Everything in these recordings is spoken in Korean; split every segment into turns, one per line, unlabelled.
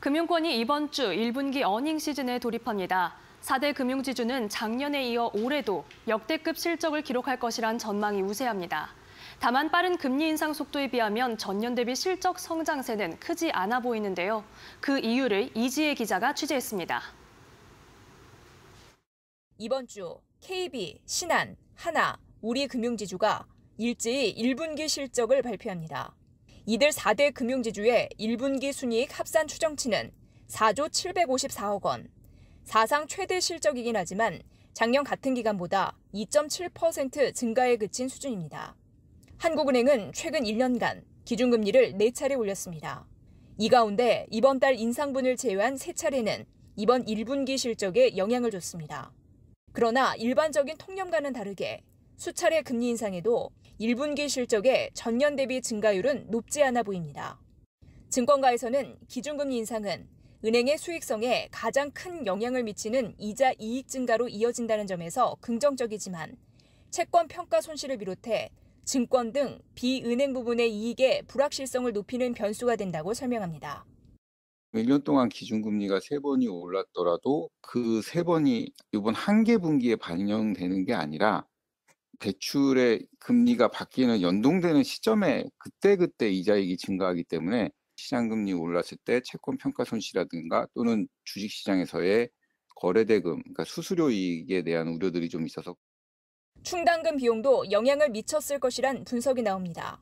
금융권이 이번 주 1분기 어닝 시즌에 돌입합니다. 4대 금융지주는 작년에 이어 올해도 역대급 실적을 기록할 것이란 전망이 우세합니다. 다만 빠른 금리 인상 속도에 비하면 전년 대비 실적 성장세는 크지 않아 보이는데요. 그 이유를 이지혜 기자가 취재했습니다.
이번 주 KB, 신한, 하나, 우리금융지주가 일제히 1분기 실적을 발표합니다. 이들 4대 금융지주의 1분기 순이익 합산 추정치는 4조 754억 원. 사상 최대 실적이긴 하지만 작년 같은 기간보다 2.7% 증가에 그친 수준입니다. 한국은행은 최근 1년간 기준금리를 4차례 올렸습니다. 이 가운데 이번 달 인상분을 제외한 3차례는 이번 1분기 실적에 영향을 줬습니다. 그러나 일반적인 통념과는 다르게 수차례 금리 인상에도 1분기 실적의 전년 대비 증가율은 높지 않아 보입니다. 증권가에서는 기준금리 인상은 은행의 수익성에 가장 큰 영향을 미치는 이자 이익 증가로 이어진다는 점에서 긍정적이지만 채권 평가 손실을 비롯해 증권 등 비은행 부분의 이익의 불확실성을 높이는 변수가 된다고 설명합니다.
1년 동안 기준금리가 3번이 올랐더라도 그 3번이 이번 한 개 분기에 반영되는 게 아니라 대출의 금리가 바뀌는 연동되는 시점에 그때그때 이자익이 증가하기 때문에 시장금리 올랐을 때 채권 평가 손실이라든가 또는 주식시장에서의 거래대금, 그러니까 수수료 이익에 대한 우려들이 좀 있어서
충당금 비용도 영향을 미쳤을 것이란 분석이 나옵니다.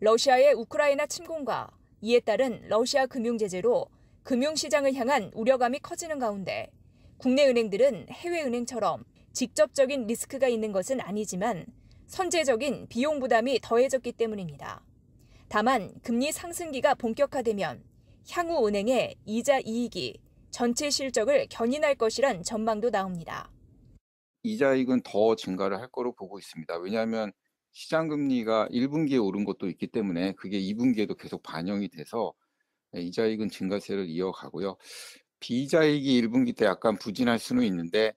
러시아의 우크라이나 침공과 이에 따른 러시아 금융 제재로 금융 시장을 향한 우려감이 커지는 가운데 국내 은행들은 해외 은행처럼 직접적인 리스크가 있는 것은 아니지만 선제적인 비용 부담이 더해졌기 때문입니다. 다만 금리 상승기가 본격화되면 향후 은행의 이자 이익이 전체 실적을 견인할 것이란 전망도 나옵니다.
이자익은 이더 증가를 할 거로 보고 있습니다. 왜냐하면 시장 금리가 1분기에 오른 것도 있기 때문에 그게 2분기에도 계속 반영이 돼서 이자익은 이 증가세를 이어가고요. 비자익이 이 1분기 때 약간 부진할 수는 있는데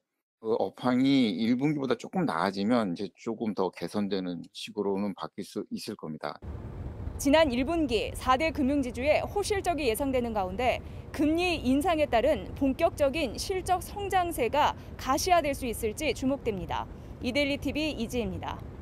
그 업황이 1분기보다 조금 나아지면 이제 조금 더 개선되는 식으로는 바뀔 수 있을 겁니다.
지난 1분기 4대 금융지주의 호실적이 예상되는 가운데 금리 인상에 따른 본격적인 실적 성장세가 가시화될 수 있을지 주목됩니다. 이데일리 TV 이지입니다.